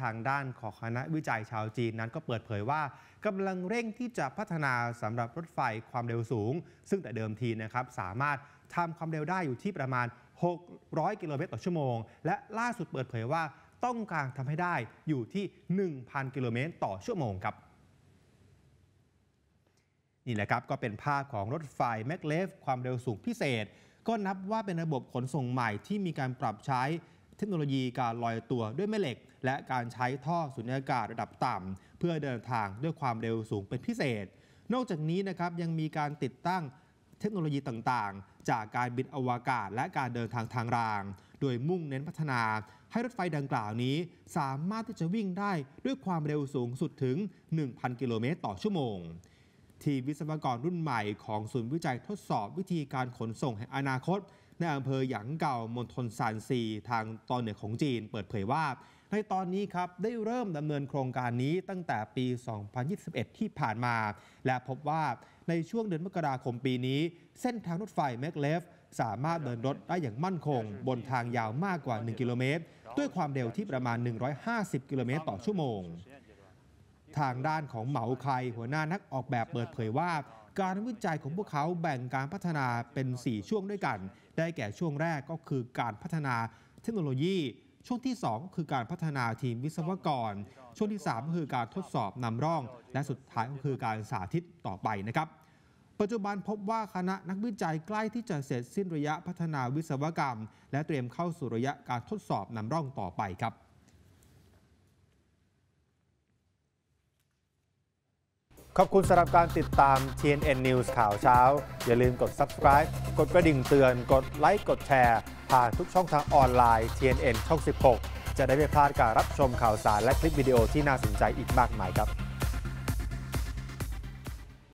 ทางด้านของคณะวิจัยชาวจีนนั้นก็เปิดเผยว่ากำลังเร่งที่จะพัฒนาสำหรับรถไฟความเร็วสูง ซึ่งแต่เดิมทีนะครับ สามารถทำความเร็วได้อยู่ที่ประมาณ 600 กิโลเมตรต่อชั่วโมง และล่าสุดเปิดเผยว่าต้องการทำให้ได้อยู่ที่ 1,000 กิโลเมตรต่อชั่วโมงครับ นี่แหละครับก็เป็นภาพของรถไฟแมกเลฟความเร็วสูงพิเศษก็นับว่าเป็นระบบขนส่งใหม่ที่มีการปรับใช้เทคโนโลยีการลอยตัวด้วยแม่เหล็ก และการใช้ท่อสุญญากาศระดับต่ำเพื่อเดินทางด้วยความเร็วสูงเป็นพิเศษ นอกจากนี้นะครับยังมีการติดตั้งเทคโนโลยีต่างๆ จากการบินอวกาศและการเดินทางทางรางโดยมุ่งเน้นพัฒนา ให้รถไฟดังกล่าวนี้สามารถที่จะวิ่งได้ด้วยความเร็วสูงสุดถึง 1,000 กิโลเมตร ต่อชั่วโมงทีมวิศวกรรุ่นใหม่ของศูนย์วิจัยทดสอบวิธีการขนส่งแห่งอนาคต ในอำเภอหยางเก่ามณฑลซานซีทางตอนเหนือของจีนเปิดเผยว่า ในตอนนี้ครับ ได้เริ่มดำเนินโครงการนี้ตั้งแต่ปี 2021 ที่ผ่านมา และพบว่าในช่วงเดือนมกราคมปีนี้ เส้นทางรถไฟแมกเลฟ สามารถเดินรถได้อย่างมั่นคง บนทางยาวมากกว่า 1 กิโลเมตรด้วยความเร็วที่ประมาณ 150 กิโลเมตรต่อชั่วโมงทางด้านของเหมาไคหัวหน้านักออกแบบเปิดเผยว่า การวิจัยของพวกเขาแบ่งการพัฒนาเป็น 4 ช่วงด้วยกัน ได้แก่ช่วงแรกก็คือการพัฒนาเทคโนโลยี ช่วงที่ 2 คือการพัฒนาทีมวิศวกร ช่วงที่ 3 คือการทดสอบนำร่อง และสุดท้ายก็คือการสาธิตต่อไปนะครับ ปัจจุบันพบว่าคณะนักวิจัยใกล้ที่จะเสร็จสิ้นระยะพัฒนาวิศวกรรม และเตรียมเข้าสู่ระยะการทดสอบนำร่องต่อไปครับขอบคุณสำหรับการติดตาม TNN News ข่าวเช้า อย่าลืมกด subscribe กดกระดิ่งเตือน กดไลค์ กดแชร์ผ่านทุกช่องทางออนไลน์ TNN ช่อง 16 จะได้ไม่พลาดการรับชมข่าวสาร และคลิปวิดีโอที่น่าสนใจอีกมากมายครับ